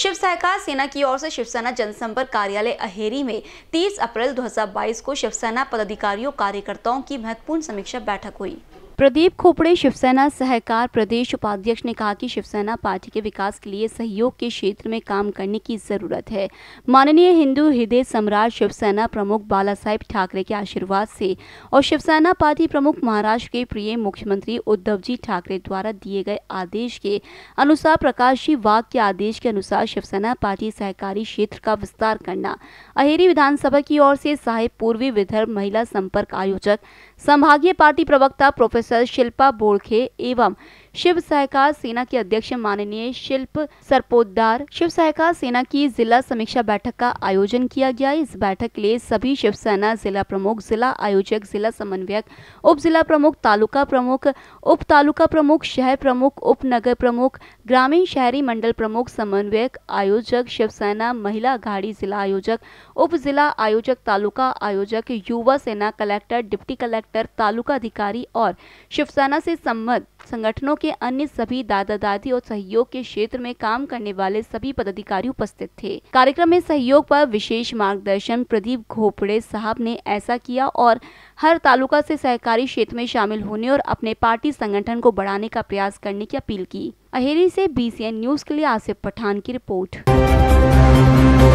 शिव सहकार सेना की ओर से शिवसेना जनसंपर्क कार्यालय अहेरी में 30 अप्रैल 2022 को शिवसेना पदाधिकारियों कार्यकर्ताओं की महत्वपूर्ण समीक्षा बैठक हुई प्रदीप खोपड़े शिवसेना सहकार प्रदेश उपाध्यक्ष ने कहा कि शिवसेना पार्टी के विकास के लिए सहयोग के क्षेत्र में काम करने की जरूरत है माननीय हिंदू हृदय सम्राट शिवसेना प्रमुख बाला ठाकरे के आशीर्वाद से और शिवसेना पार्टी प्रमुख महाराष्ट्र के प्रिय मुख्यमंत्री उद्धव जी ठाकरे द्वारा दिए गए आदेश के अनुसार प्रकाश जी वाघ के आदेश के अनुसार शिवसेना पार्टी सहकारी क्षेत्र का विस्तार करना अहेरी विधानसभा की ओर से साहिब पूर्वी विदर्भ महिला संपर्क आयोजक संभागीय पार्टी प्रवक्ता प्रोफेसर प्रोफेसर शिल्पा बोरखे एवं शिव सहकार सेना के अध्यक्ष माननीय शिल्प सरपोदार शिव सहकार सेना की जिला समीक्षा बैठक का आयोजन किया गया इस बैठक के लिए सभी शिवसेना जिला प्रमुख जिला आयोजक जिला समन्वयक उप जिला प्रमुख तालुका प्रमुख उप तालुका प्रमुख शहर प्रमुख उप नगर प्रमुख ग्रामीण शहरी मंडल प्रमुख समन्वयक आयोजक शिवसेना महिला अघाड़ी जिला आयोजक उप जिला आयोजक तालुका आयोजक युवा सेना कलेक्टर डिप्टी कलेक्टर तालुका अधिकारी और शिवसेना से संबद्ध संगठनों के अन्य सभी दादा दादी और सहयोग के क्षेत्र में काम करने वाले सभी पदाधिकारी उपस्थित थे कार्यक्रम में सहयोग पर विशेष मार्गदर्शन प्रदीप घोपड़े साहब ने ऐसा किया और हर तालुका से सहकारी क्षेत्र में शामिल होने और अपने पार्टी संगठन को बढ़ाने का प्रयास करने की अपील की अहेरी से बी न्यूज के लिए आसिफ पठान की रिपोर्ट